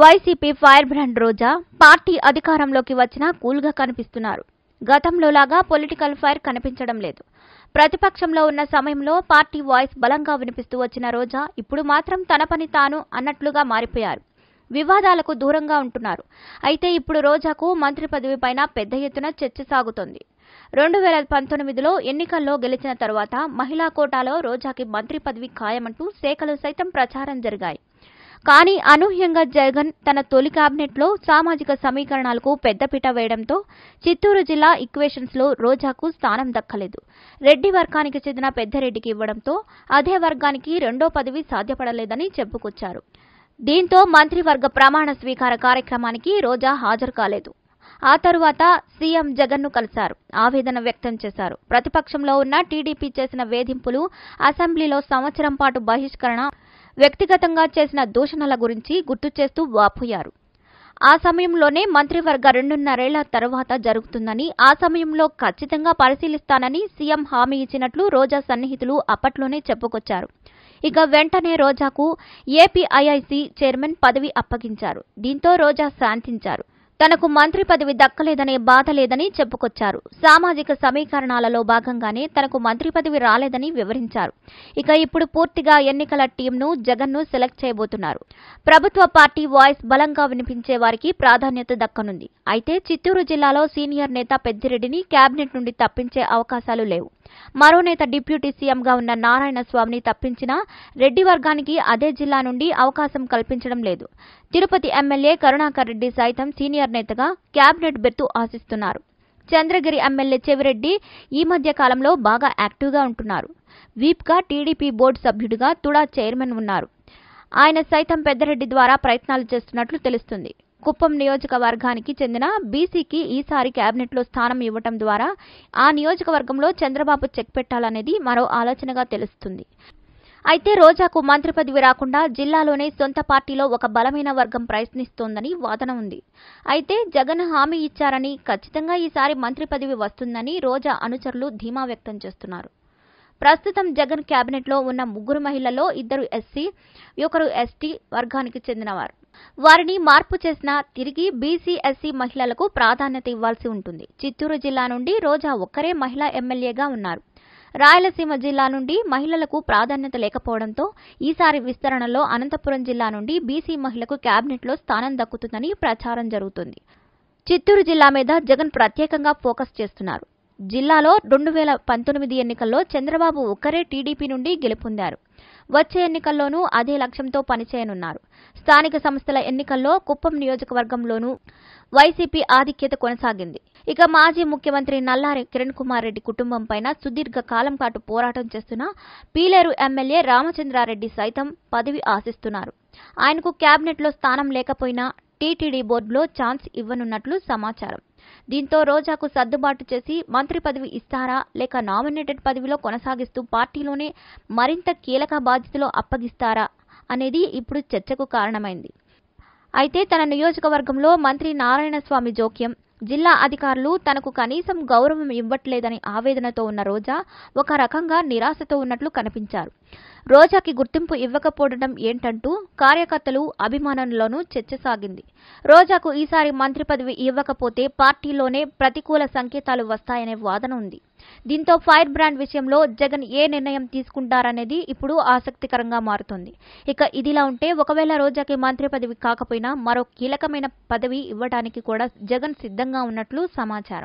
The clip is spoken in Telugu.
YCP fire brand Roja party అధికారంలోకి వచ్చినా కూల్గా కనిపిస్తున్నారు గతంలోలాగా పొలిటికల్ ఫైర్ కనిపించడం లేదు ప్రతిపక్షంలో ఉన్న సమయంలో పార్టీ వాయిస్ బలంగా వినిపిస్తూ వచ్చిన రోజా ఇప్పుడు మాత్రం తన పని తాను అన్నట్లుగా మారిపోయారు వివాదాలకు దూరంగా ఉంటున్నారు అయితే ఇప్పుడు రోజాకు మంత్రి పదవిపైన పెద్ద ఎత్తున చర్చ సాగుతోంది రెండు వేల పంతొమ్మిదిలో ఎన్నికల్లో గెలిచిన తరువాత మహిళా కోటాలో రోజాకి మంత్రి పదవి ఖాయమంటూ శాఖలు సైతం ప్రచారం జరిగాయి కానీ అనూహ్యంగా జగన్ తన తొలి క్యాబినెట్లో సామాజిక సమీకరణాలకు పెద్దపీట వేయడంతో చిత్తూరు జిల్లా ఈక్వేషన్స్లో రోజాకు స్థానం దక్కలేదు రెడ్డి వర్గానికి చెందిన పెద్దరెడ్డికి ఇవ్వడంతో అదే వర్గానికి రెండో పదవి సాధ్యపడలేదని చెప్పుకొచ్చారు దీంతో మంత్రివర్గ ప్రమాణ స్వీకార కార్యక్రమానికి రోజా హాజరు కాలేదు ఆ తరువాత సీఎం జగన్ను కలిశారు ఆవేదన వ్యక్తం చేశారు ప్రతిపక్షంలో ఉన్న టీడీపీ చేసిన వేధింపులు అసెంబ్లీలో సంవత్సరం పాటు బహిష్కరణ వ్యక్తిగతంగా చేసిన దూషణల గురించి గుర్తు చేస్తూ వాపోయారు ఆ సమయంలోనే మంత్రివర్గ రెండున్నరేళ్ల తర్వాత జరుగుతుందని ఆ సమయంలో ఖచ్చితంగా పరిశీలిస్తానని సీఎం హామీ ఇచ్చినట్లు రోజా సన్నిహితులు అప్పట్లోనే చెప్పుకొచ్చారు ఇక వెంటనే రోజాకు ఏపీఐఐసి చైర్మన్ పదవి అప్పగించారు దీంతో రోజా శాంతించారు తనకు మంత్రి పదవి దక్కలేదనే బాధ లేదని చెప్పుకొచ్చారు సామాజిక సమీకరణాలలో భాగంగానే తనకు మంత్రి పదవి రాలేదని వివరించారు ఇక ఇప్పుడు పూర్తిగా ఎన్నికల టీంను జగన్ను సెలెక్ట్ చేయబోతున్నారు ప్రభుత్వ పార్టీ వాయిస్ బలంగా వినిపించే వారికి ప్రాధాన్యత దక్కనుంది అయితే చిత్తూరు జిల్లాలో సీనియర్ నేత పెద్దిరెడ్డిని కేబినెట్ నుండి తప్పించే అవకాశాలు లేవు మరో నేత డిప్యూటీ సీఎంగా ఉన్న నారాయణ స్వామిని తప్పించినా రెడ్డి వర్గానికి అదే జిల్లా నుండి అవకాశం కల్పించడం లేదు తిరుపతి ఎమ్మెల్యే కరుణాకర్ రెడ్డి సైతం సీనియర్ నేతగా కేబినెట్ బెర్తు ఆశిస్తున్నారు చంద్రగిరి ఎమ్మెల్యే చెవిరెడ్డి ఈ మధ్య కాలంలో బాగా యాక్టివ్గా ఉంటున్నారు వీప్గా టీడీపీ బోర్డు సభ్యుడిగా తుడా చైర్మన్ ఉన్నారు ఆయన సైతం పెద్దరెడ్డి ద్వారా ప్రయత్నాలు చేస్తున్నట్లు తెలుస్తుంది కుప్పం నియోజకవర్గానికి చెందిన బీసీకి ఈసారి కేబినెట్లో స్థానం ఇవ్వటం ద్వారా ఆ నియోజకవర్గంలో చంద్రబాబు చెక్ పెట్టాలనేది మరో ఆలోచనగా తెలుస్తుంది అయితే రోజాకు మంత్రి పదవి రాకుండా జిల్లాలోనే సొంత పార్టీలో ఒక బలమైన వర్గం ప్రయత్నిస్తోందని వాదన ఉంది అయితే జగన్ హామీ ఇచ్చారని ఖచ్చితంగా ఈసారి మంత్రి పదవి వస్తుందని రోజా అనుచరులు ధీమా వ్యక్తం చేస్తున్నారు ప్రస్తుతం జగన్ కేబినెట్లో ఉన్న ముగ్గురు మహిళల్లో ఇద్దరు ఎస్సీ ఒకరు ఎస్టీ వర్గానికి చెందినవారు వారిని మార్పు చేసినా తిరిగి బీసీ ఎస్సీ మహిళలకు ప్రాధాన్యత ఇవ్వాల్సి ఉంటుంది చిత్తూరు జిల్లా నుండి రోజా ఒక్కరే మహిళా ఎమ్మెల్యేగా ఉన్నారు రాయలసీమ జిల్లా నుండి మహిళలకు ప్రాధాన్యత లేకపోవడంతో ఈసారి విస్తరణలో అనంతపురం జిల్లా నుండి బీసీ మహిళకు క్యాబినెట్లో స్థానం దక్కుతుందని ప్రచారం జరుగుతుంది చిత్తూరు జిల్లా మీద జగన్ ప్రత్యేకంగా ఫోకస్ చేస్తున్నారు జిల్లాలో రెండు వేల పంతొమ్మిది ఎన్నికల్లో చంద్రబాబు ఒక్కరే టీడీపీ నుండి గెలుపొందారు వచ్చే ఎన్నికల్లోనూ అదే లక్ష్యంతో పనిచేయనున్నారు స్థానిక సంస్థల ఎన్నికల్లో కుప్పం నియోజకవర్గంలోనూ వైసీపీ ఆధిక్యత కొనసాగింది ఇక మాజీ ముఖ్యమంత్రి నల్లారి కిరణ్ కుమార్ రెడ్డి కుటుంబంపైన సుదీర్ఘ కాలం పాటు పోరాటం చేస్తున్న పీలేరు ఎమ్మెల్యే రామచంద్రారెడ్డి సైతం పదవి ఆశిస్తున్నారు ఆయనకు క్యాబినెట్లో స్థానం లేకపోయినా టీటీడీ బోర్డులో ఛాన్స్ ఇవ్వనున్నట్లు సమాచారం దీంతో రోజాకు సర్దుబాటు చేసి మంత్రి పదవి ఇస్తారా లేక నామినేటెడ్ పదవిలో కొనసాగిస్తూ పార్టీలోనే మరింత కీలక బాధ్యతలో అప్పగిస్తారా అనేది ఇప్పుడు చర్చకు కారణమైంది అయితే తన నియోజకవర్గంలో మంత్రి నారాయణస్వామి జోక్యం జిల్లా అధికారులు తనకు కనీసం గౌరవం ఇవ్వట్లేదని ఆవేదనతో ఉన్న రోజా ఒక రకంగా నిరాశతో ఉన్నట్లు కనిపించారు రోజాకి గుర్తింపు ఇవ్వకపోవడం ఏంటంటూ కార్యకర్తలు అభిమానుల్లోనూ చర్చ సాగింది రోజాకు ఈసారి మంత్రి పదవి ఇవ్వకపోతే పార్టీలోనే ప్రతికూల సంకేతాలు వస్తాయనే వాదన ఉంది దీంతో ఫైర్ బ్రాండ్ విషయంలో జగన్ ఏ నిర్ణయం తీసుకుంటారనేది ఇప్పుడు ఆసక్తికరంగా మారుతోంది ఇక ఇదిలా ఉంటే ఒకవేళ రోజాకి మంత్రి పదవి కాకపోయినా మరో కీలకమైన పదవి ఇవ్వడానికి కూడా జగన్ సిద్ధంగా ఉన్నట్లు సమాచారం